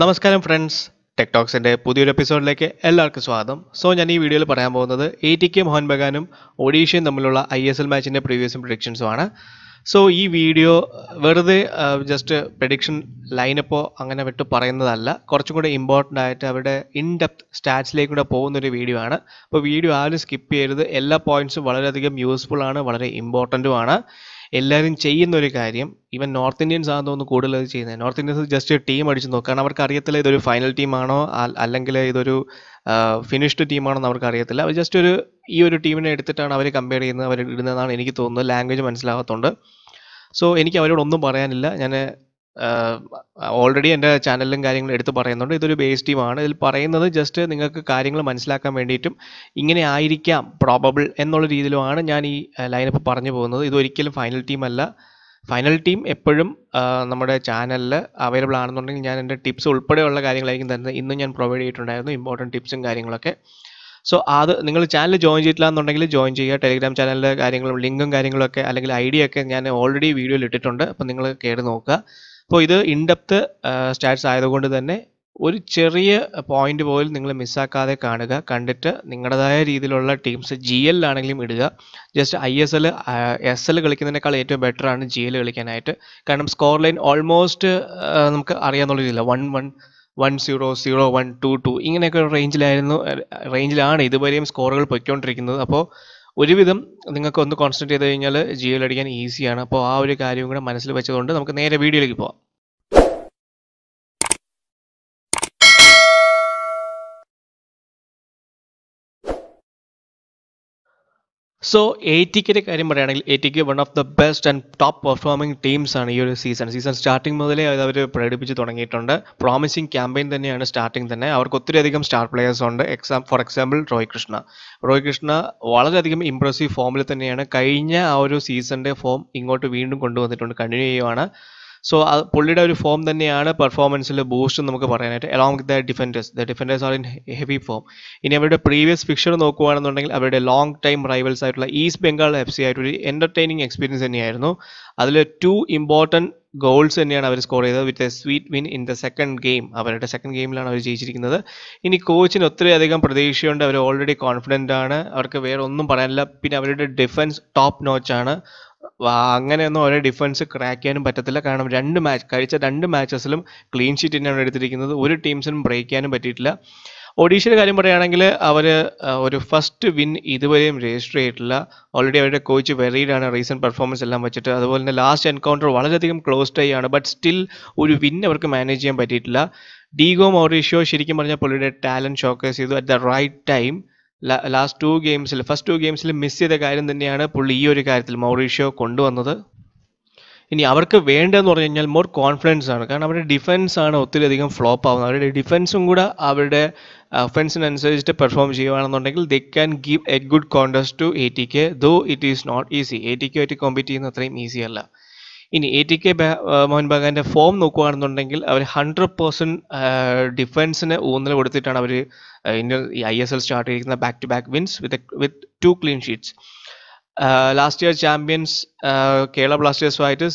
നമസ്കാരം ഫ്രണ്ട്സ് ടെക്ടോക്സിൻ്റെ പുതിയൊരു എപ്പിസോഡിലേക്ക് എല്ലാവർക്കും സ്വാഗതം സോ ഞാൻ ഈ വീഡിയോയിൽ പറയാൻ പോകുന്നത് എ ടി കെ മോഹൻ ബഗാനും ഒഡീഷയും തമ്മിലുള്ള ഐ എസ് എൽ മാച്ചിൻ്റെ പ്രീവിയസും പ്രഡിക്ഷൻസുമാണ് സോ ഈ വീഡിയോ വെറുതെ ജസ്റ്റ് പ്രഡിക്ഷൻ ലൈനപ്പോ അങ്ങനെ വിട്ട് പറയുന്നതല്ല കുറച്ചും കൂടെ ഇമ്പോർട്ടൻ്റ് ആയിട്ട് അവരുടെ ഇൻ ഡെപ്ത് സ്റ്റാറ്റ്സിലേക്ക് കൂടെ പോകുന്നൊരു വീഡിയോ ആണ് അപ്പോൾ വീഡിയോ ആരും സ്കിപ്പ് ചെയ്യരുത് എല്ലാ പോയിന്റ്സും വളരെയധികം യൂസ്ഫുൾ ആണ് വളരെ ഇമ്പോർട്ടൻറ്റുമാണ് ആണ് എല്ലാവരും ചെയ്യുന്ന ഒരു കാര്യം ഈവൻ നോർത്ത് ഇന്ത്യൻസ് ആണെന്ന് തോന്നുന്നു കൂടുതൽ അത് ചെയ്യുന്നത് നോർത്ത് ഇന്ത്യൻസ് ജസ്റ്റ് ടീം അടിച്ച് നോക്കുക കാരണം അവർക്ക് അറിയത്തില്ല ഇതൊരു ഫൈനൽ ടീമാണോ അല്ലെങ്കിൽ ഇതൊരു ഫിനിഷ്ഡ് ടീമാണോ എന്ന് അവർക്ക് അറിയത്തില്ല അവർ ജസ്റ്റ് ഒരു ഈ ഒരു ടീമിനെ എടുത്തിട്ടാണ് അവർ കമ്പയർ ചെയ്യുന്നത് അവർ ഇടുന്നതെന്നാണ് എനിക്ക് തോന്നുന്നത് ലാംഗ്വേജ് മനസ്സിലാകത്തുണ്ട് സോ എനിക്ക് അവരോട് ഒന്നും പറയാനില്ല ഞാൻ ഓൾറെഡി എൻ്റെ ചാനലിലും കാര്യങ്ങളും എടുത്ത് പറയുന്നുണ്ട് ഇതൊരു ബേസ് ടീമാണ് ഇതിൽ പറയുന്നത് ജസ്റ്റ് നിങ്ങൾക്ക് കാര്യങ്ങൾ മനസ്സിലാക്കാൻ വേണ്ടിയിട്ടും ഇങ്ങനെ ആയിരിക്കാം പ്രോബബിൾ എന്നുള്ള രീതിയിലുമാണ് ഞാൻ ഈ ലൈനപ്പ് പറഞ്ഞു പോകുന്നത് ഇതൊരിക്കലും ഫൈനൽ ടീം അല്ല ഫൈനൽ ടീം എപ്പോഴും നമ്മുടെ ചാനലിൽ അവൈലബിൾ ആണെന്നുണ്ടെങ്കിൽ ഞാൻ എൻ്റെ ടിപ്സ് ഉൾപ്പെടെയുള്ള കാര്യങ്ങളായിരിക്കും തന്നെ ഇന്നും ഞാൻ പ്രൊവൈഡ് ചെയ്തിട്ടുണ്ടായിരുന്നു ഇമ്പോർട്ടൻറ്റ് ടിപ്സും കാര്യങ്ങളൊക്കെ സോ അത് നിങ്ങൾ ചാനൽ ജോയിൻ ചെയ്തിട്ടില്ല എന്നുണ്ടെങ്കിൽ ജോയിൻ ചെയ്യുക ടെലിഗ്രാം ചാനലിലെ കാര്യങ്ങളും ലിങ്കും കാര്യങ്ങളൊക്കെ അല്ലെങ്കിൽ ഐ ഒക്കെ ഞാൻ ഓൾറെഡി വീഡിയോയിൽ ഇട്ടിട്ടുണ്ട് അപ്പോൾ നിങ്ങൾ കയറി നോക്കുക അപ്പോൾ ഇത് ഇൻഡെപ്ത്ത് സ്റ്റാറ്റ്സ് ആയതുകൊണ്ട് തന്നെ ഒരു ചെറിയ പോയിന്റ് പോലും നിങ്ങൾ മിസ്സാക്കാതെ കാണുക കണ്ടിട്ട് നിങ്ങളുടേതായ രീതിയിലുള്ള ടീംസ് ജി എല്ലാണെങ്കിലും ഇടുക just I S L S L കളിക്കുന്നതിനേക്കാൾ ഏറ്റവും ബെറ്റർ ആണ് ജി എൽ കളിക്കാനായിട്ട് കാരണം സ്കോർ ലൈൻ ഓൾമോസ്റ്റ് നമുക്ക് അറിയാമെന്നുള്ളതില്ല one one one zero zero one two two ഇങ്ങനെയൊക്കെ റേഞ്ചിലായിരുന്നു റേഞ്ചിലാണ് ഇതുവരെയും സ്കോറുകൾ പൊയ്ക്കൊണ്ടിരിക്കുന്നത് അപ്പോൾ ഒരുവിധം നിങ്ങൾക്ക് ഒന്ന് കോൺസെൻട്രേറ്റ് ചെയ്ത് കഴിഞ്ഞാൽ ജിയോയിൽ അടിക്കാൻ ഈസിയാണ് അപ്പോൾ ആ ഒരു കാര്യം കൂടെ മനസ്സിൽ വെച്ചതുകൊണ്ട് നമുക്ക് നേരെ വീഡിയോയിലേക്ക് പോവാം സോ എ ടിക്കിൻ്റെ കാര്യം പറയുകയാണെങ്കിൽ എ ടിക്ക് one of the best and top performing teams ആണ് ഈ ഒരു സീസൺ സീസൺ സ്റ്റാർട്ടിംഗ് മുതലേ അത് അവർ പ്രകടിപ്പിച്ച് തുടങ്ങിയിട്ടുണ്ട് പ്രോമിസിംഗ് ക്യാമ്പയിൻ തന്നെയാണ് സ്റ്റാർട്ടിംഗ് തന്നെ അവർക്ക് ഒത്തിരി അധികം സ്റ്റാർ പ്ലെയേഴ്സ് ഉണ്ട് exam for example Roy Krishna Roy Krishna വളരെയധികം ഇംപ്രസീവ് ഫോമിൽ തന്നെയാണ് കഴിഞ്ഞ ആ ഒരു സീസണിൻ്റെ ഫോം ഇങ്ങോട്ട് വീണ്ടും കൊണ്ടുവന്നിട്ടുണ്ട് കണ്ടിന്യൂ ചെയ്യുവാണ് സോ പുള്ളിയുടെ ഒരു ഫോം തന്നെയാണ് പെർഫോമൻസിൽ ബൂസ്റ്റ് നമുക്ക് പറയാനായിട്ട് along with the defenders the defenders are in heavy form ഇനി അവരുടെ പ്രീവിയസ് പിക്ചർ നോക്കുകയാണെന്നുണ്ടെങ്കിൽ അവരുടെ ലോങ് ടൈം റൈവൽസ് ആയിട്ടുള്ള ഈസ്റ്റ് ബംഗാൾ എഫ് സി ആയിട്ടൊരു എൻ്റർടൈനിങ് എക്സ്പീരിയൻസ് തന്നെയായിരുന്നു അതിൽ ടു ഇമ്പോർട്ടൻറ്റ് ഗോൾസ് തന്നെയാണ് അവർ സ്കോർ ചെയ്തത് with a sweet win in the second game അവരുടെ സെക്കൻഡ് ഗെയിമിലാണ് അവർ ജയിച്ചിരിക്കുന്നത് ഇനി കോച്ചിന് ഒത്തിരിയധികം പ്രതീക്ഷയുണ്ട് അവർ ഓൾറെഡി കോൺഫിഡൻ്റ് ആണ് അവർക്ക് വേറെ ഒന്നും പറയാനില്ല പിന്നെ അവരുടെ ഡിഫൻസ് ടോപ്പ് നോച്ചാണ് അങ്ങനെയൊന്നും ഓരോ ഡിഫൻസ് ക്രാക്ക് ചെയ്യാനും പറ്റത്തില്ല കാരണം രണ്ട് മാച്ച് കഴിച്ച രണ്ട് മാച്ചസിലും ക്ലീൻ ഷീറ്റ് തന്നെയാണ് എടുത്തിരിക്കുന്നത് ഒരു ടീംസിനും ബ്രേക്ക് ചെയ്യാനും പറ്റിയിട്ടില്ല ഒഡീഷയുടെ കാര്യം പറയുകയാണെങ്കിൽ അവർ ഒരു ഫസ്റ്റ് വിൻ ഇതുവരെയും രജിസ്റ്റർ ചെയ്തിട്ടില്ല ഓൾറെഡി അവരുടെ കോച്ച് വെറീഡാണ് റീസെൻറ്റ് പെർഫോമൻസ് എല്ലാം വെച്ചിട്ട് അതുപോലെ തന്നെ ലാസ്റ്റ് എൻകൗണ്ടർ വളരെയധികം ക്ലോസ്ഡ് ആയാണ് ബട്ട് സ്റ്റിൽ ഒരു വിൻ അവർക്ക് മാനേജ് ചെയ്യാൻ പറ്റിയിട്ടില്ല ഡീഗോ മൗറീഷ്യോ ശരിക്കും പറഞ്ഞാൽ പുള്ളിയുടെ ടാലൻറ്റ് ഷോക്കേസ് ചെയ്തു at the right time last two ഗെയിംസിൽ ഫസ്റ്റ് ടു ഗെയിംസിൽ മിസ് ചെയ്ത കാര്യം തന്നെയാണ് പുള്ളി ഈ ഒരു കാര്യത്തിൽ മൗറീഷ്യോ കൊണ്ടുവന്നത് ഇനി അവർക്ക് വേണ്ടതെന്ന് പറഞ്ഞു കഴിഞ്ഞാൽ മോർ കോൺഫിഡൻസ് ആണ് കാരണം അവരുടെ ഡിഫൻസ് ആണ് ഒത്തിരി അധികം ഫ്ലോപ്പ് ആവുന്നത് അവരുടെ ഡിഫൻസും കൂടെ അവരുടെ ഒഫൻസിനനുസരിച്ചിട്ട് പെർഫോം ചെയ്യുകയാണെന്നുണ്ടെങ്കിൽ they can give a good contest to A T K though it is not easy A T K ആയിട്ട് കോമ്പീറ്റ് ചെയ്യുന്ന അത്രയും ഈസി അല്ല ഇനി എ ടി കെ മോഹൻ ബഗാന്റെ ഫോം നോക്കുകയാണെന്നുണ്ടെങ്കിൽ അവർ ഹൺഡ്രഡ് പേഴ്സൻറ്റ് ഡിഫൻസിന് ഊന്നൽ കൊടുത്തിട്ടാണ് അവർ Indian I S L start ചെയ്തിരിക്കുന്ന back to back wins with with two clean sheets last year champions Kerala ബ്ലാസ്റ്റേഴ്സുമായിട്ട്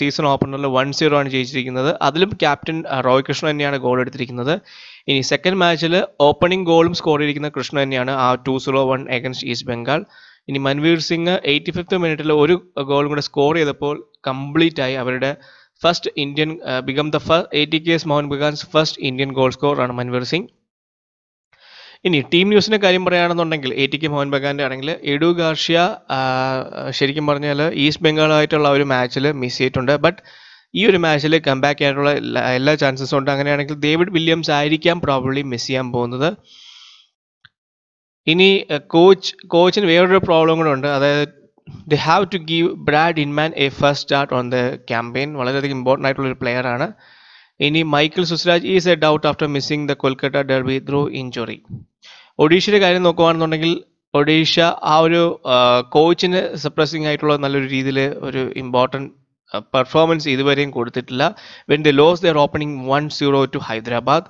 സീസൺ ഓപ്പണറിൽ വൺ സീറോ ആണ് ജയിച്ചിരിക്കുന്നത് അതിലും ക്യാപ്റ്റൻ റോയ് കൃഷ്ണൻ തന്നെയാണ് ഗോൾ എടുത്തിരിക്കുന്നത് ഇനി സെക്കൻഡ് മാച്ചിൽ ഓപ്പണിംഗ് ഗോളും സ്കോർ ചെയ്തിരിക്കുന്ന കൃഷ്ണൻ തന്നെയാണ് ആ two zero one against East Bengal ഇനി മൻവീർ സിംഗ് എയ്റ്റി ഫിഫ്ത്ത് മിനിറ്റിൽ ഒരു ഗോൾ കൂടെ സ്കോർ ചെയ്തപ്പോൾ കംപ്ലീറ്റ് ആയി അവരുടെ first Indian become the first eighty K S Mohan Bagan's first Indian goal ആണ് മൻവീർ സിംഗ് ഇനി ടീം ന്യൂസിൻ്റെ കാര്യം പറയുകയാണെന്നുണ്ടെങ്കിൽ എ ടി കെ മോഹൻ ബഗാൻ്റെ ആണെങ്കിൽ എഡു ഗാർഷ്യ ശരിക്കും പറഞ്ഞാൽ ഈസ്റ്റ് ബംഗാളായിട്ടുള്ള ഒരു മാച്ചിൽ മിസ് ചെയ്തിട്ടുണ്ട് ബട്ട് ഈ ഒരു മാച്ചിൽ കംബാക്ക് ചെയ്യാനുള്ള എല്ലാ ചാൻസസും ഉണ്ട് അങ്ങനെയാണെങ്കിൽ ഡേവിഡ് വില്യംസ് ആയിരിക്കാം പ്രോബ്ലി മിസ് ചെയ്യാൻ പോകുന്നത് ഇനി കോച്ച് കോച്ചിന് വേറൊരു പ്രോബ്ലം കൂടെ ഉണ്ട് അതായത് they have to give Brad Inman a first start on the campaign വളരെയധികം ഇമ്പോർട്ടൻ്റ് പ്ലെയർ പ്ലെയറാണ് ഇനി Michael Soosairaj is a doubt after missing the Kolkata derby through injury ഒഡീഷയുടെ കാര്യം നോക്കുകയാണെന്നുണ്ടെങ്കിൽ ഒഡീഷ ആ ഒരു കോച്ചിന് സപ്രസിംഗ് ആയിട്ടുള്ള നല്ലൊരു രീതിയിൽ ഒരു ഇമ്പോർട്ടൻറ്റ് പെർഫോമൻസ് ഇതുവരെയും കൊടുത്തിട്ടില്ല when they lose their opening one zero to Hyderabad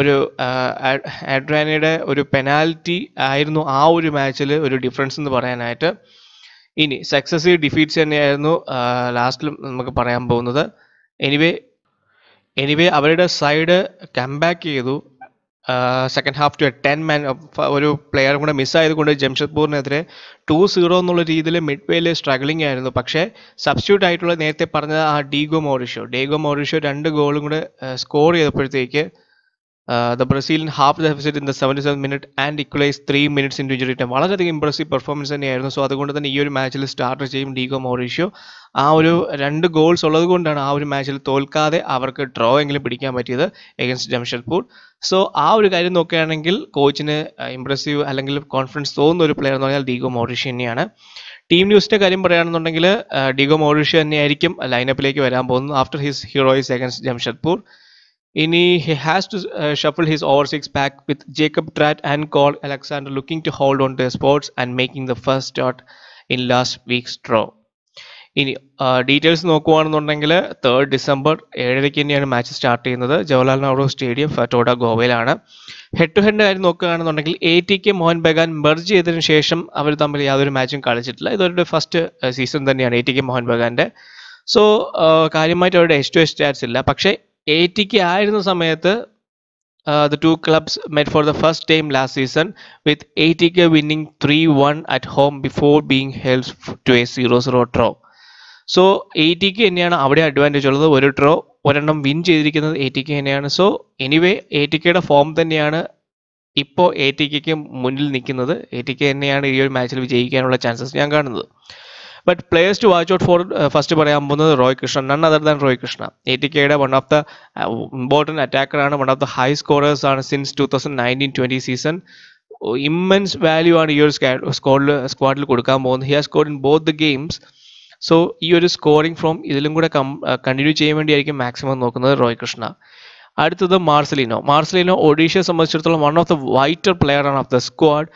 ഒരു ആഡ്രാനയുടെ ഒരു പെനാൽറ്റി ആയിരുന്നു ആ ഒരു മാച്ചിൽ ഒരു ഡിഫറൻസ് എന്ന് പറയാനായിട്ട് ഇനി സക്സസീവ് ഡിഫീറ്റ്സ് തന്നെയായിരുന്നു ലാസ്റ്റിൽ നമുക്ക് പറയാൻ പോകുന്നത് എനിവേ എനിവേ അവരുടെ സൈഡ് കംബാക്ക് ചെയ്തു second half to ten man ഒരു പ്ലെയർ കൂടെ മിസ്സായത് കൊണ്ട് ജംഷഡ്പൂരിനെതിരെ ടു സീറോ എന്നുള്ള രീതിയിൽ മിഡ് വേയിൽ സ്ട്രഗ്ലിംഗ് ആയിരുന്നു പക്ഷേ സബ്സ്റ്റിറ്റ്യൂട്ട് ആയിട്ടുള്ള നേരത്തെ പറഞ്ഞ ആ ഡീഗോ മോറിഷോ ഡീഗോ മോറിഷോ രണ്ട് ഗോളും കൂടെ സ്കോർ ചെയ്തപ്പോഴത്തേക്ക് the Brazil in half the deficit in the seventy seven minute and equalise three minutes in injury time വളരെയധികം ഇമ്പ്രസീവ് പെർഫോമൻസ് തന്നെയായിരുന്നു സോ അതുകൊണ്ട് തന്നെ ഈ ഒരു മാച്ചിൽ സ്റ്റാർട്ട് ചെയ്യും ഡീഗോ മോറീഷ്യോ ആ ഒരു രണ്ട് ഗോൾസ് ഉള്ളത് കൊണ്ടാണ് ആ ഒരു മാച്ചിൽ തോൽക്കാതെ അവർക്ക് ഡ്രോ എങ്കിലും പിടിക്കാൻ പറ്റിയത് എഗൻസ്റ്റ് ജംഷഡ്പൂർ സോ ആ ഒരു കാര്യം നോക്കുകയാണെങ്കിൽ കോച്ചിന് ഇമ്പ്രസീവ് അല്ലെങ്കിൽ കോൺഫിഡൻസ് തോന്നുന്ന ഒരു പ്ലെയർ എന്ന് പറഞ്ഞാൽ ഡീഗോ മോറീഷ്യ തന്നെയാണ് ടീം ന്യൂസിന്റെ കാര്യം പറയുകയാണെന്നുണ്ടെങ്കിൽ ഡിഗോ മോറീഷ്യ തന്നെയായിരിക്കും ലൈനപ്പിലേക്ക് വരാൻ പോകുന്നു after his heroics against Jamshedpur Ini he has to uh, shuffle his six back back with Jacob and and Alexander Alexander looking to hold on to and spots and making the first start in last week's draw. ഇനി details uh, നോക്കുകയാണെന്നുണ്ടെങ്കിൽ third December ഏഴരയ്ക്ക് തന്നെയാണ് match start ചെയ്യുന്നത് Jawaharlal Nehru stadium ഫറ്റോഡ ഗോവയിലാണ് head to head കാര്യം നോക്കുകയാണെന്നുണ്ടെങ്കിൽ A T K Mohan Bagan merge ചെയ്തതിന് ശേഷം അവർ തമ്മിൽ യാതൊരു മാച്ചും കളിച്ചിട്ടില്ല ഇതവരുടെ ഫസ്റ്റ് സീസൺ തന്നെയാണ് എ ടി കെ മോഹൻ ബഗാൻ്റെ സോ uh, കാര്യമായിട്ട് അവരുടെ എച്ച് ടു എച്ച് സ്റ്റാറ്റ്സ് ഇല്ല പക്ഷേ എയ്റ്റിക്ക് ആയിരുന്ന സമയത്ത് the two clubs met for the first time last season with ATK winning three one at home before being held to a zero zero draw so ATK തന്നെയാണ് അവിടെ advantage ഉള്ളത് ഒരു ട്രോ ഒരെണ്ണം win ചെയ്തിരിക്കുന്നത് എയ്റ്റിക്ക് തന്നെയാണ് സോ എനിവേ എയ്റ്റിക്കയുടെ ഫോം തന്നെയാണ് ഇപ്പോൾ A കെക്ക് മുന്നിൽ നിൽക്കുന്നത് എ കെ തന്നെയാണ് ഈ ഒരു മാച്ചിൽ വിജയിക്കാനുള്ള ചാൻസസ് ഞാൻ കാണുന്നത് but players to watch out for first പറയാൻ പോകുന്നത് Roy Krishnan none other than Roy Krishna A T കെയുടെ വൺ ഓഫ് ദ ഇമ്പോർട്ടൻറ്റ് അറ്റാക്കറാണ് one of the high scorers ആണ് since two thousand nineteen twenty season immense value ആണ് ഈ ഒരു സ്കോഡിൽ സ്ക്വാഡിൽ കൊടുക്കാൻ പോകുന്നത് he has scored in both the games so ഈ ഒരു സ്കോറിംഗ് ഫ്രോം ഇതിലും കൂടെ കം കണ്ടിന്യൂ uh, ചെയ്യാൻ വേണ്ടിയായിരിക്കും മാക്സിമം നോക്കുന്നത് റോയ് കൃഷ്ണ അടുത്തത് മാർസലിനോ മാർസലിനോ ഒഡീഷയെ സംബന്ധിച്ചിടത്തോളം one of the vital player ആണ് of the squad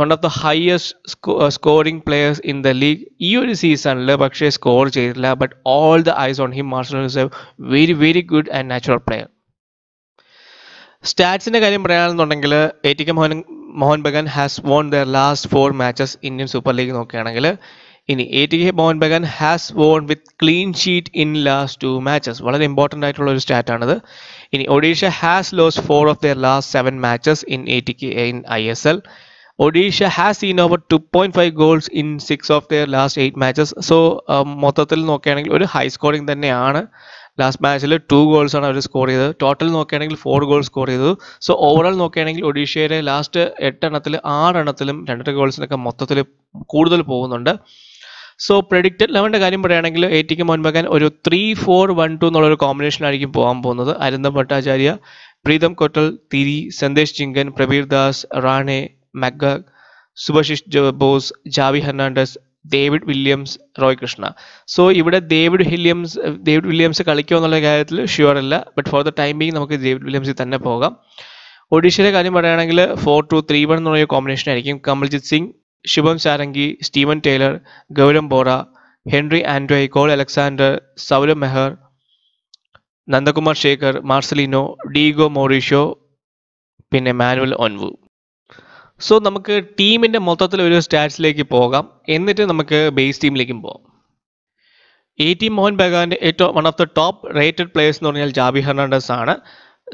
one of the highest scoring players in the league ഈ ഒരു സീസണിൽ പക്ഷേ സ്കോർ ചെയ്തിട്ടില്ല but all the eyes on him Marcel is a very very good and natural player സ്റ്റാറ്റ്സിൻ്റെ കാര്യം പറയുകയാണെന്നുണ്ടെങ്കിൽ A T K Mohun Mohun Bagan has won their last four matches Indian super league നോക്കുകയാണെങ്കിൽ ഇനി A T K Mohan Bagan has von with clean sheet in last two matches വളരെ important ആയിട്ടുള്ള ഒരു സ്റ്റാറ്റാണിത് ഇനി Odisha has lost four of their last seven matches in A T K in I S L Odisha has seen over two point five goals in six of their last eight matches so മൊത്തത്തിൽ നോക്കുകയാണെങ്കിൽ ഒരു high scoring തന്നെയാണ് last മാച്ചിൽ two goals ആണ് അവർ score ചെയ്തത് total നോക്കുകയാണെങ്കിൽ four goal score ചെയ്തു സോ ഓവറോൾ നോക്കുകയാണെങ്കിൽ ഒഡീഷയുടെ ലാസ്റ്റ് എട്ടെണ്ണത്തിൽ ആറെണ്ണത്തിലും രണ്ടര ഗോൾസിനൊക്കെ മൊത്തത്തിൽ കൂടുതൽ പോകുന്നുണ്ട് സോ പ്രഡിക്റ്റഡ് ലെവൻ്റെ കാര്യം പറയുകയാണെങ്കിൽ എയ്റ്റിക്ക് മുൻപകൻ ഒരു ത്രീ ഫോർ വൺ ടു എന്നുള്ളൊരു കോമ്പിനേഷനായിരിക്കും പോകാൻ പോകുന്നത് അരുന്ദം Bhattacharya Pritam Kotal Tiri Sandesh Jhingan Prabir Das Rane McGurk, Subhasish Bose Javi Hernandez David Williams Roy Krishna so ഇവിടെ ഡേവിഡ് വില്യംസ് ഡേവിഡ് വില്യംസ് കളിക്കുമോ എന്നുള്ള കാര്യത്തിൽ ഷുവർ അല്ല ബട്ട് ഫോർ ദ ബീങ് നമുക്ക് ഡേവിഡ് വില്യംസിൽ തന്നെ പോകാം ഒഡീഷയിലെ കാര്യം പറയുകയാണെങ്കിൽ ഫോർ ടു ത്രീ വൺ എന്നുള്ള കോമ്പിനേഷൻ ആയിരിക്കും Kamaljit Singh Shubham Sarangi Steven Taylor Gaurav Bora Henry Antonay Cole Alexander Sourav Meher Nandakumar Sekar Marcelinho Diego Mauricio പിന്നെ മാനുവൽ ഒൻവു സോ നമുക്ക് ടീമിൻ്റെ മൊത്തത്തിൽ ഒരു സ്റ്റാറ്റ്സിലേക്ക് പോകാം എന്നിട്ട് നമുക്ക് ബേസ് ടീമിലേക്കും പോകാം എ ടി മോഹൻ ബഗാൻ്റെ ഏറ്റവും one of the top rated players എന്ന് പറഞ്ഞാൽ ജാബി ഹെർണാണ്ടസ് ആണ്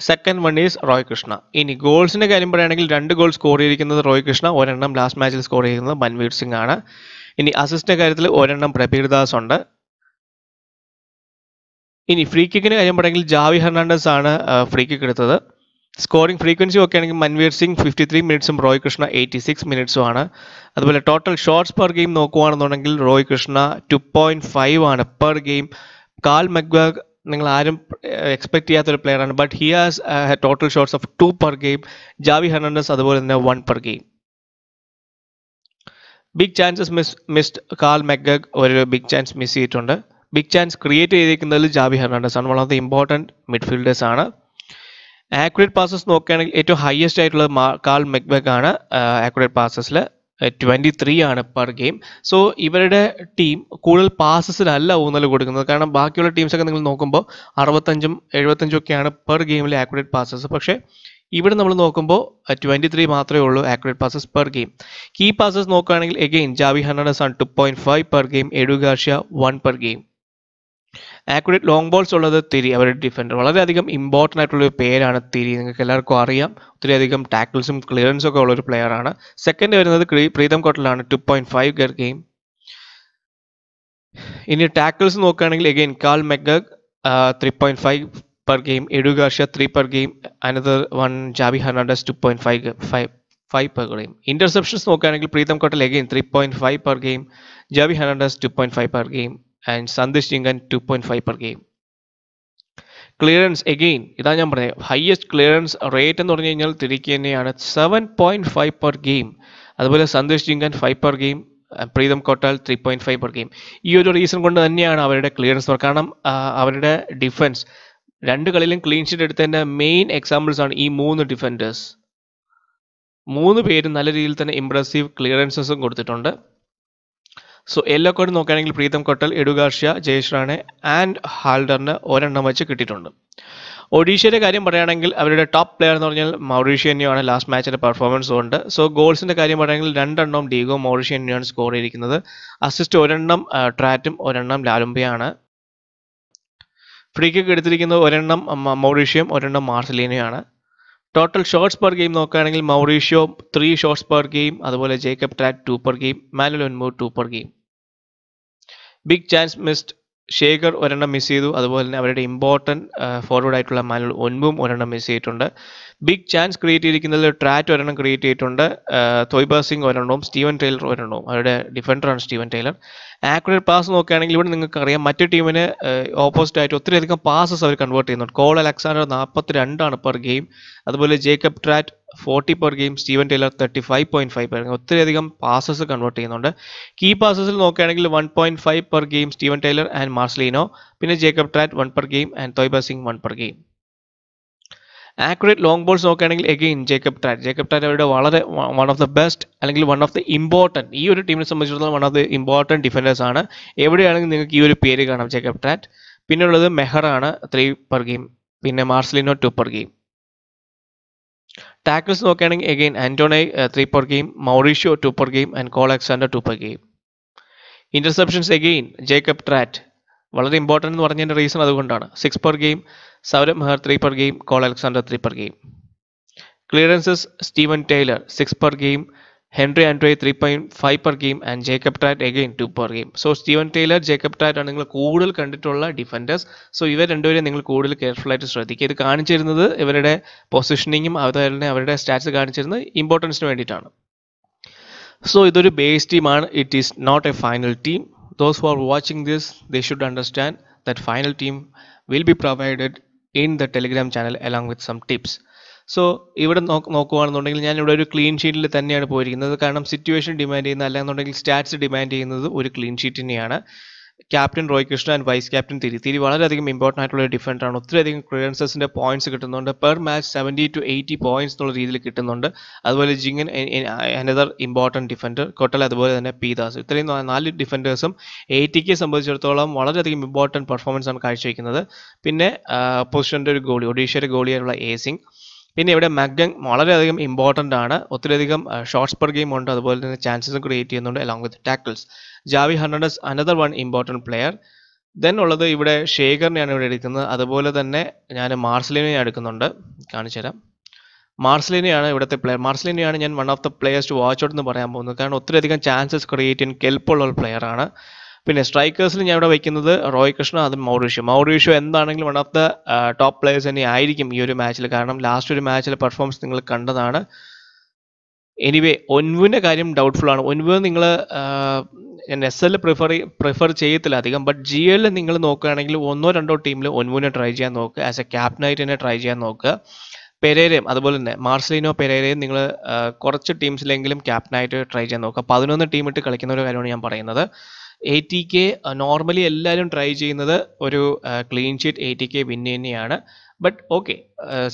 second one is Roy Krishna ഇനി ഗോൾസിൻ്റെ കാര്യം പറയുകയാണെങ്കിൽ രണ്ട് ഗോൾ സ്കോർ ചെയ്തിരിക്കുന്നത് റോയ് കൃഷ്ണ ഒരെണ്ണം ലാസ്റ്റ് മാച്ചിൽ സ്കോർ ചെയ്തിരിക്കുന്നത് മൻവീർ സിംഗ് ആണ് ഇനി അസിസ്റ്റിൻ്റെ കാര്യത്തിൽ ഒരെണ്ണം പ്രബീർ ദാസ് ഉണ്ട് ഇനി ഫ്രീ കിക്കിൻ്റെ കാര്യം പറയുകയാണെങ്കിൽ ജാവി ഹെർണാണ്ടസ് ആണ് ഫ്രീ കിക്ക് എടുത്തത് സ്കോറിംഗ് ഫ്രീക്വൻസി ഒക്കെ ആണെങ്കിൽ മൻവീർ സിംഗ് ഫിഫ്റ്റി ത്രീ മിനിറ്റ്സും റോയ് കൃഷ്ണ എയ്റ്റി സിക്സ് മിനിറ്റ്സും ആണ് അതുപോലെ ടോട്ടൽ ഷോട്ട്സ് പെർ ഗെയിം നോക്കുകയാണെന്നുണ്ടെങ്കിൽ Roy Krishna two point five ആണ് പെർ ഗെയിം കാൽ മെഗ്വാഗ് നിങ്ങൾ ആരും എക്സ്പെക്ട് ചെയ്യാത്ത ഒരു പ്ലെയറാണ് but he has total shots of two per game Javi Hernandez അതുപോലെ തന്നെ one per game big chances miss missed Carl McHugh ഒരു ബിഗ് ചാൻസ് മിസ് ചെയ്തിട്ടുണ്ട് ബിഗ് ചാൻസ് ക്രിയേറ്റ് ചെയ്തിരിക്കുന്നതിൽ ജാബി ഹെർണാണ്ടസ് ആണ് one of the important midfielders ആണ് accurate passes നോക്കുകയാണെങ്കിൽ ഏറ്റവും highest ആയിട്ടുള്ളത് കാൾ മെക്ബെക്ക് ആണ് ആക്യുറേറ്റ് പാസസിൽ ട്വൻറ്റി ത്രീ ആണ് പെർ ഗെയിം സോ ഇവരുടെ ടീം കൂടുതൽ പാസസിലല്ല ഊന്നൽ കൊടുക്കുന്നത് കാരണം ബാക്കിയുള്ള ടീംസൊക്കെ നിങ്ങൾ നോക്കുമ്പോൾ അറുപത്തഞ്ചും എഴുപത്തഞ്ചും ഒക്കെയാണ് പെർ ഗെയിമിൽ ആക്യുറേറ്റ് പാസസ് പക്ഷേ ഇവിടെ നമ്മൾ നോക്കുമ്പോൾ ട്വൻറ്റി ത്രീ മാത്രമേ ഉള്ളൂ accurate passes per game key passes നോക്കുകയാണെങ്കിൽ എഗെയിൻ ജാവി ഹൺഡ്രഡസ് ആണ് two point five per game Edu Garcia one per game accurate long balls ഉള്ളത് തിരി അവരുടെ ഡിഫൻഡർ വളരെയധികം ഇമ്പോർട്ടൻ്റ് ആയിട്ടുള്ള ഒരു പേരാണ് തിരി നിങ്ങൾക്ക് എല്ലാവർക്കും അറിയാം അധികം ടാക്കിൾസും ക്ലിയറൻസും ഒക്കെ ഉള്ള ഒരു പ്ലെയറാണ് സെക്കൻഡ് വരുന്നത് പ്രീതം കോട്ടലാണ് two point five per game ഇനി ടാക്കിൾസ് നോക്കുകയാണെങ്കിൽ again Carl McHugh three point five per game Edu Garcia three per game another one Javi Hernandez two point five five five per game interceptions നോക്കുകയാണെങ്കിൽ Pritam Kotal again three point five per game Javi Hernandez two point five per game and Sandesh Jhingan two point five per game clearance again ഇതാണ് ഞാൻ പറഞ്ഞത് highest clearance rate എന്ന് പറഞ്ഞു കഴിഞ്ഞാൽ തിരികെ തന്നെയാണ് seven point five per game അതുപോലെ Sandesh Jhingan five per game Pritam Kotal three point five per game ഈ ഒരു റീസൺ കൊണ്ട് തന്നെയാണ് അവരുടെ ക്ലിയറൻസ് കാരണം അവരുടെ ഡിഫൻസ് രണ്ട് കളിയിലും ക്ലീൻ ഷീറ്റ് എടുത്തതിൻ്റെ മെയിൻ എക്സാമ്പിൾസ് ആണ് ഈ മൂന്ന് ഡിഫൻഡേഴ്സ് മൂന്ന് പേരും നല്ല രീതിയിൽ തന്നെ ഇംപ്രസീവ് ക്ലിയറൻസും കൊടുത്തിട്ടുണ്ട് സോ യെല്ലോ കാർഡ് നോക്കുകയാണെങ്കിൽ Pritam Kotal Edu Garcia Jayesh Rane and ഹാൽഡറിന് ഒരെണ്ണം വെച്ച് കിട്ടിയിട്ടുണ്ട് ഒഡീഷയുടെ കാര്യം പറയുകയാണെങ്കിൽ അവരുടെ ടോപ്പ് പ്ലെയർ എന്ന് പറഞ്ഞാൽ മൗറീഷ്യന്നെയാണ് ലാസ്റ്റ് മാച്ചിൻ്റെ പെർഫോമൻസ് കൊണ്ട് സോ ഗോൾസിൻ്റെ കാര്യം പറയുകയാണെങ്കിൽ രണ്ടെണ്ണം ഡീഗോ മൗറീഷ്യന്നെയാണ് സ്കോർ ചെയ്തിരിക്കുന്നത് അസിസ്റ്റ് ഒരെണ്ണം ട്രാറ്റും ഒരെണ്ണം ലാലുംബയാണ് ഫ്രീ കിക്ക് എടുത്തിരിക്കുന്നത് ഒരെണ്ണം മൗറീഷ്യയും ഒരെണ്ണം മാർസലീനയാണ് ടോട്ടൽ ഷോട്ട്സ് പെർ ഗെയിം നോക്കുകയാണെങ്കിൽ Mauricio three shots per game അതുപോലെ Jacob Tratt two per game Manuel Onwu two per game big chance missed Sekar ഒരെണ്ണം മിസ് ചെയ്തു അതുപോലെ തന്നെ അവരുടെ ഇമ്പോർട്ടൻറ്റ് ഫോർവേഡ് uh, ആയിട്ടുള്ള മാനുവൽ ഒൻപും ഒരെണ്ണം മിസ് ചെയ്തിട്ടുണ്ട് ബിഗ് ചാൻസ് ക്രിയേറ്റ് ചെയ്തിരിക്കുന്നതിൽ ട്രാറ്റ് ഒരെണ്ണം ക്രിയേറ്റ് ചെയ്തിട്ടുണ്ട് തോയ്ബ സിംഗ് ഒരെണ്ണവും സ്റ്റീവൻ ടൈലർ ഒരെണ്ണവും അവരുടെ ഡിഫൻഡറാണ് സ്റ്റീവൻ ടൈലർ ആക്യുറേറ്റ് പാസ് നോക്കുകയാണെങ്കിൽ ഇവിടെ നിങ്ങൾക്ക് അറിയാം മറ്റു ടീമിന് ഓപ്പോസിറ്റ് ആയിട്ട് ഒത്തിരിയധികം പാസസ് അവർ കൺവേർട്ട് ചെയ്യുന്നുണ്ട് കോൾ അലക്സാണ്ടർ നാൽപ്പത്തി രണ്ടാണ് പെർ ഗെയിം അതുപോലെ Jacob Tratt forty per game Steven Taylor thirty five point five per game ഒത്തിരിയധികം പാസസ് കൺവേർട്ട് ചെയ്യുന്നുണ്ട് കീ പാസസിൽ നോക്കുകയാണെങ്കിൽ one point five per game Steven Taylor and Marcelinho പിന്നെ Jacob Tratt one per game and Thoiba Singh one per game accurate long balls നോക്കുകയാണെങ്കിൽ again Jacob Tratt Jacob Tratt അവരുടെ വളരെ one of the best അല്ലെങ്കിൽ one of the important ഈ ഒരു ടീമിനെ സംബന്ധിച്ചിടത്തോളം one of the important defenders ആണ് എവിടെയാണെങ്കിൽ നിങ്ങൾക്ക് ഈ ഒരു പേര് കാണാം ജേക്കബ് ട്രാറ്റ് പിന്നെയുള്ളത് മെഹറാണ് ത്രീ പെർ ഗെയിം പിന്നെ Marcelinho two per game tackles നോക്കുകയാണെങ്കിൽ again Antonay three per game Mauricio two per game and Cole two per game interceptions again Jacob Tratt വളരെ ഇമ്പോർട്ടൻ്റ് എന്ന് പറഞ്ഞതിൻ്റെ റീസൺ അതുകൊണ്ടാണ് six per game Saurabh Meher three per game Cole Alexander three per game clearances Steven Taylor six per game Henry Antonay three point five per game and Jacob ടാറ്റ് again to per game so Steven Taylor Jacob ടാറ്റ് ആണ് നിങ്ങൾ കൂടുതൽ കണ്ടിട്ടുള്ള defenders so ഇവർ രണ്ടുപേരെയും നിങ്ങൾ കൂടുതൽ കെയർഫുള്ളായിട്ട് ശ്രദ്ധിക്കുക ഇത് കാണിച്ചിരുന്നത് ഇവരുടെ പൊസിഷനിങ്ങും അതുപോലെ അവരുടെ സ്റ്റാറ്റ്സ് കാണിച്ചിരുന്നത് ഇമ്പോർട്ടൻസിന് വേണ്ടിയിട്ടാണ് സോ ഇതൊരു ബേസ് ടീമാണ് it is not a final team those who are watching this, they should understand that final team will be provided in the telegram channel along with some tips. So ഇവിടെ നോക്കുകയാണെന്നുണ്ടെങ്കിൽ ഞാൻ ഇവിടെ ഒരു clean ഷീറ്റിൽ തന്നെയാണ് പോയിരിക്കുന്നത് കാരണം സിറ്റുവേഷൻ ഡിമാൻഡ് ചെയ്യുന്ന അല്ലാന്നുണ്ടെങ്കിൽ സ്റ്റാറ്റ്സ് ഡിമാൻഡ് ചെയ്യുന്നത് ഒരു ക്ലീൻ ഷീറ്റിനെയാണ് captain Roy Krishna and vice captain Tiri Tiri വളരെയധികം ഇമ്പോർട്ടൻ്റ് ആയിട്ടുള്ള ഒരു ഡിഫറൻ്റ് ആണ് ഒത്തിരിയധികം ക്രിയൻസസിൻ്റെ പോയിന്റ്സ് കിട്ടുന്നുണ്ട് per match seventy two eighty points എന്നുള്ള രീതിയിൽ കിട്ടുന്നുണ്ട് അതുപോലെ Jhingan another important defender Kotal അതുപോലെ തന്നെ പീദാസ് ഇത്രയും നാല് ഡിഫൻഡേഴ്സും എയ്റ്റിക്ക് സംബന്ധിച്ചിടത്തോളം വളരെയധികം ഇമ്പോർട്ടൻറ്റ് പെർഫോമൻസ് ആണ് കാഴ്ചവെക്കുന്നത് പിന്നെ പൊസിഷൻ്റെ ഒരു ഗോളി ഒഡീഷയുടെ ഗോളിയായിട്ടുള്ള ഏസിംഗ് പിന്നെ ഇവിടെ മഗ്ഗങ് വളരെയധികം ഇമ്പോർട്ടൻ്റ് ആണ് ഒത്തിരിയധികം ഷോർട്സ് പെർ ഗെയിം ഉണ്ട് അതുപോലെ തന്നെ ചാൻസസും ക്രിയേറ്റ് ചെയ്യുന്നുണ്ട് along with tackles Javi Hernandez another one important player then ഉള്ളത് ഇവിടെ ഷേഖറിനെയാണ് ഇവിടെ എടുക്കുന്നത് അതുപോലെ തന്നെ ഞാൻ മാർസലിനെ എടുക്കുന്നുണ്ട് കാണിച്ചു തരാം മാർസലിനെയാണ് ഇവിടുത്തെ പ്ലെയർ മാർസലിനെയാണ് ഞാൻ one of the players to watch out എന്ന് പറയാൻ പോകുന്നത് കാരണം ഒത്തിരിയധികം ചാൻസസ് ക്രിയേറ്റ് ചെയ്യാൻ കെൽപ്പുള്ള ഒരു പ്ലെയറാണ് പിന്നെ സ്ട്രൈക്കേഴ്സിൽ ഞാൻ ഇവിടെ വയ്ക്കുന്നത് റോയ് കൃഷ്ണ അതും മൗറീഷ്യോ മൗറീഷ്യോ എന്താണെങ്കിലും one of the top players തന്നെ ആയിരിക്കും ഈ ഒരു മാച്ചിൽ കാരണം ലാസ്റ്റ് ഒരു മാച്ചിലെ പെർഫോമൻസ് നിങ്ങൾ കണ്ടതാണ് എനിവേ ഒൻവുവിൻ്റെ കാര്യം ഡൗട്ട്ഫുൾ ആണ് ഒൻവ് നിങ്ങൾ എസ് എൽ പ്രിഫർ പ്രിഫർ ചെയ്യത്തില്ല അധികം ബട്ട് ജി എല്ലിൽ നിങ്ങൾ നോക്കുകയാണെങ്കിൽ ഒന്നോ രണ്ടോ ടീമിൽ ഒൻവിനെ ട്രൈ ചെയ്യാൻ നോക്കുക ആസ് എ ക്യാപ്റ്റനായിട്ട് തന്നെ ട്രൈ ചെയ്യാൻ നോക്കുക പെരേരയും അതുപോലെ തന്നെ മാർസലിനോ പെരേരയും നിങ്ങൾ കുറച്ച് ടീംസിലെങ്കിലും ക്യാപ്റ്റനായിട്ട് ട്രൈ ചെയ്യാൻ നോക്കുക പതിനൊന്ന് ടീം ഇട്ട് കളിക്കുന്ന ഒരു കാര്യമാണ് ഞാൻ പറയുന്നത് എ ടി കെ നോർമലി എല്ലാവരും ട്രൈ ചെയ്യുന്നത് ഒരു clean sheet A T K win തന്നെയാണ് ബട്ട് ഓക്കെ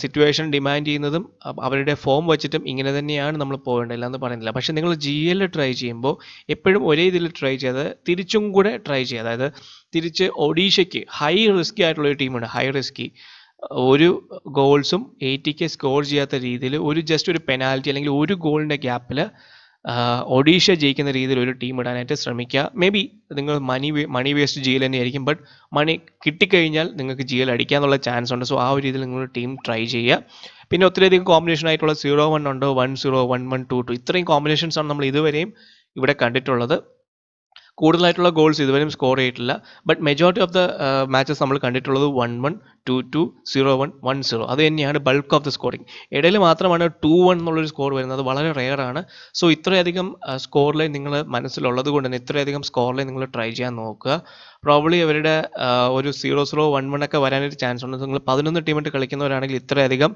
സിറ്റുവേഷൻ ഡിമാൻഡ് ചെയ്യുന്നതും അവരുടെ ഫോം വെച്ചിട്ടും ഇങ്ങനെ തന്നെയാണ് നമ്മൾ പോകേണ്ടത് എന്ന് പറയുന്നില്ല പക്ഷേ നിങ്ങൾ ജി എൽ ട്രൈ ചെയ്യുമ്പോൾ എപ്പോഴും ഒരേ ഇതിൽ ട്രൈ ചെയ്ത് തിരിച്ചും കൂടെ ട്രൈ ചെയ്യുക അതായത് തിരിച്ച് ഒഡീഷയ്ക്ക് ഹൈ റിസ്കി ആയിട്ടുള്ള ഒരു ടീമുണ്ട് ഹൈ റിസ്കി ഒരു ഗോൾസും എയ്റ്റിക്ക് സ്കോർ ചെയ്യാത്ത രീതിയിൽ ഒരു ജസ്റ്റ് ഒരു പെനാൽറ്റി അല്ലെങ്കിൽ ഒരു ഗോളിൻ്റെ ഗ്യാപ്പിൽ ഒഡീഷ ജയിക്കുന്ന രീതിയിൽ ഒരു ടീം ഇടാനായിട്ട് ശ്രമിക്കുക മേ ബി നിങ്ങൾ മണി മണി വേസ്റ്റ് ജയിൽ തന്നെയായിരിക്കും ബട്ട് മണി കിട്ടിക്കഴിഞ്ഞാൽ നിങ്ങൾക്ക് ജയിൽ അടിക്കാനുള്ള ചാൻസ് ഉണ്ട് സോ ആ ഒരു രീതിയിൽ നിങ്ങൾ ടീം ട്രൈ ചെയ്യുക പിന്നെ ഒത്തിരിയധികം കോമ്പിനേഷൻ ആയിട്ടുള്ള സീറോ വൺ ഉണ്ട് one zero one one two two ഇത്രയും കോമ്പിനേഷൻസ് ആണ് നമ്മൾ ഇതുവരെയും ഇവിടെ കണ്ടിട്ടുള്ളത് കൂടുതലായിട്ടുള്ള ഗോൾസ് ഇതുവരെയും സ്കോർ ചെയ്തിട്ടില്ല but majority of the matches നമ്മൾ കണ്ടിട്ടുള്ളത് one one two two zero one one zero അത് തന്നെയാണ് ബൾക്ക് ഓഫ് ദ സ്കോറിങ് ഇടയിൽ മാത്രമാണ് ടു വൺ എന്നുള്ളൊരു സ്കോർ വരുന്നത് അത് വളരെ റെയർ ആണ് സോ ഇത്രയധികം സ്കോറിലെ uh, നിങ്ങൾ മനസ്സിലുള്ളത് കൊണ്ട് തന്നെ ഇത്രയധികം സ്കോറിലെ നിങ്ങൾ ട്രൈ ചെയ്യാൻ നോക്കുക പ്രോബ്ലി അവരുടെ ഒരു സീറോ സീറോ വൺ വൺ ഒക്കെ വരാനൊരു ചാൻസ് ഉണ്ട് നിങ്ങൾ പതിനൊന്ന് ടീമിട്ട് കളിക്കുന്നവരാണെങ്കിൽ ഇത്രയധികം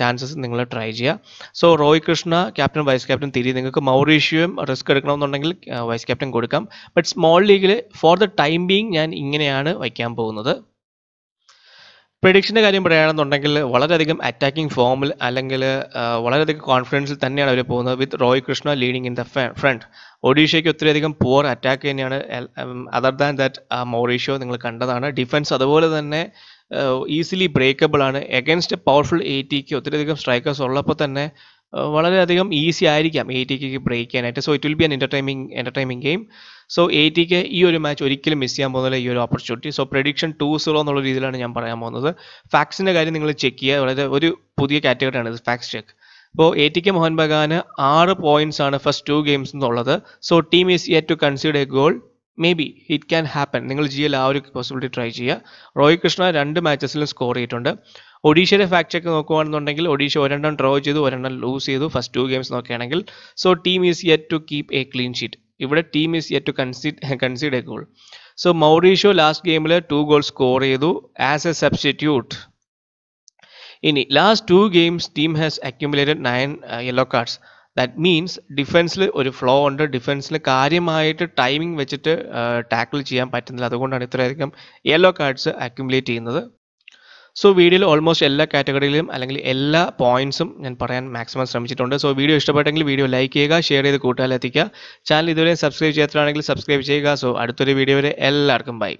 ചാൻസസ് നിങ്ങൾ ട്രൈ ചെയ്യുക so Roy Krishna captain vice captain Tiri നിങ്ങൾക്ക് മൗറീഷ്യയും റിസ്ക് എടുക്കണമെന്നുണ്ടെങ്കിൽ വൈസ് ക്യാപ്റ്റൻ കൊടുക്കാം ബട്ട് സ്മോൾ ലീഗിൽ ഫോർ ദ ടൈം ബീങ് ഞാൻ ഇങ്ങനെയാണ് വയ്ക്കാൻ പോകുന്നത് പ്രഡിക്ഷൻ്റെ കാര്യം പറയുകയാണെന്നുണ്ടെങ്കിൽ വളരെയധികം അറ്റാക്കിംഗ് ഫോമിൽ അല്ലെങ്കിൽ വളരെയധികം കോൺഫിഡൻസിൽ തന്നെയാണ് അവർ പോകുന്നത് with Roy Krishna leading in the front ഒഡീഷയ്ക്ക് ഒത്തിരിയധികം പുവർ അറ്റാക്ക് തന്നെയാണ് അതർ ദാൻ ദാറ്റ് മൗറീഷ്യോ നിങ്ങൾ കണ്ടതാണ് ഡിഫൻസ് അതുപോലെ തന്നെ ഈസിലി ബ്രേക്കബിൾ ആണ് എഗൻസ്റ്റ് പവർഫുൾ എ ടിക്ക് ഒത്തിരിയധികം സ്ട്രൈക്കേഴ്സ് ഉള്ളപ്പോൾ തന്നെ വളരെയധികം ഈസി ആയിരിക്കാം എ ടി കെക്ക് ബ്രേക്ക് ചെയ്യാനായിട്ട് so it will be an entertaining entertaining game so A T K ഈ ഒരു മാച്ച് ഒരിക്കലും മിസ് ചെയ്യാൻ പോകുന്നില്ല ഈ ഒരു opportunity so prediction two zero എന്നുള്ള രീതിയിലാണ് ഞാൻ പറയാൻ പോകുന്നത് ഫാക്സിൻ്റെ കാര്യം നിങ്ങൾ ചെക്ക് ചെയ്യുക വളരെ ഒരു പുതിയ കാറ്റഗറിയാണ് ഇത് ഫാക്സ് ചെക്ക് ഇപ്പോൾ എ ടി കെ മോഹൻ ബഗാന് ആറ് പോയിന്റ്സ് ആണ് ഫസ്റ്റ് ടു ഗെയിംസ് എന്നുള്ളത് so team is yet to concede a goal maybe it can happen നിങ്ങൾ ജി എൽ ആ ഒരു പോസിബിലിറ്റി ട്രൈ ചെയ്യുക റോഹിത് കൃഷ്ണ രണ്ട് മാച്ചസിലും സ്കോർ ചെയ്തിട്ടുണ്ട് ഒഡീഷയുടെ ഫാക്ട് ചെക്ക് നോക്കുകയാണെന്നുണ്ടെങ്കിൽ ഒഡീഷ ഒരെണ്ണം ഡ്രോ ചെയ്തു ഒരെണ്ണം ലൂസ് ചെയ്തു ഫസ്റ്റ് ടു ഗെയിംസ് നോക്കുകയാണെങ്കിൽ so team is yet to keep a clean sheet ഇവിടെ team is yet to concede concede a goal so Mauricio last ഗെയിമിൽ ടു ഗോൾ സ്കോർ ചെയ്തു ആസ് എ സബ്സ്റ്റിറ്റ്യൂട്ട് ഇനി last two games team has accumulated nine yellow cards that means ഡിഫൻസിൽ ഒരു flaw ഉണ്ട് ഡിഫൻസിൽ കാര്യമായിട്ട് timing വെച്ചിട്ട് tackle ചെയ്യാൻ പറ്റുന്നില്ല അതുകൊണ്ടാണ് ഇത്രയധികം യെല്ലോ കാർഡ്സ് അക്യുമുലേറ്റ് ചെയ്യുന്നത് സോ വീഡിയോയിൽ ഓൾമോസ്റ്റ് എല്ലാ കാറ്റഗറിയിലും അല്ലെങ്കിൽ എല്ലാ പോയിന്റ്സും ഞാൻ പറയാൻ മാക്സിമം ശ്രമിച്ചിട്ടുണ്ട് സോ വീഡിയോ ഇഷ്ടപ്പെട്ടെങ്കിൽ വീഡിയോ ലൈക്ക് ചെയ്യുക ഷെയർ ചെയ്ത് കൂട്ടുകാരിലെത്തിക്കുക ചാനൽ ഇതുവരെ സബ്സ്ക്രൈബ് ചെയ്യാത്തതാണെങ്കിൽ സബ്സ്ക്രൈബ് ചെയ്യുക സോ അടുത്തൊരു വീഡിയോ വരെ എല്ലാവർക്കും ബൈ